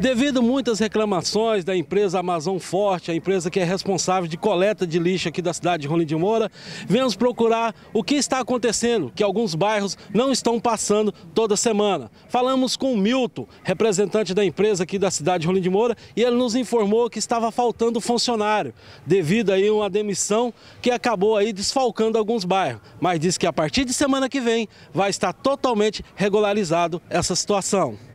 Devido muitas reclamações da empresa Amazon Forte, a empresa que é responsável de coleta de lixo aqui da cidade de Rolim de Moura, viemos procurar o que está acontecendo, que alguns bairros não estão passando toda semana. Falamos com o Milton, representante da empresa aqui da cidade de Rolim de Moura, e ele nos informou que estava faltando funcionário, devido aí a uma demissão que acabou aí desfalcando alguns bairros. Mas disse que a partir de semana que vem vai estar totalmente regularizado essa situação.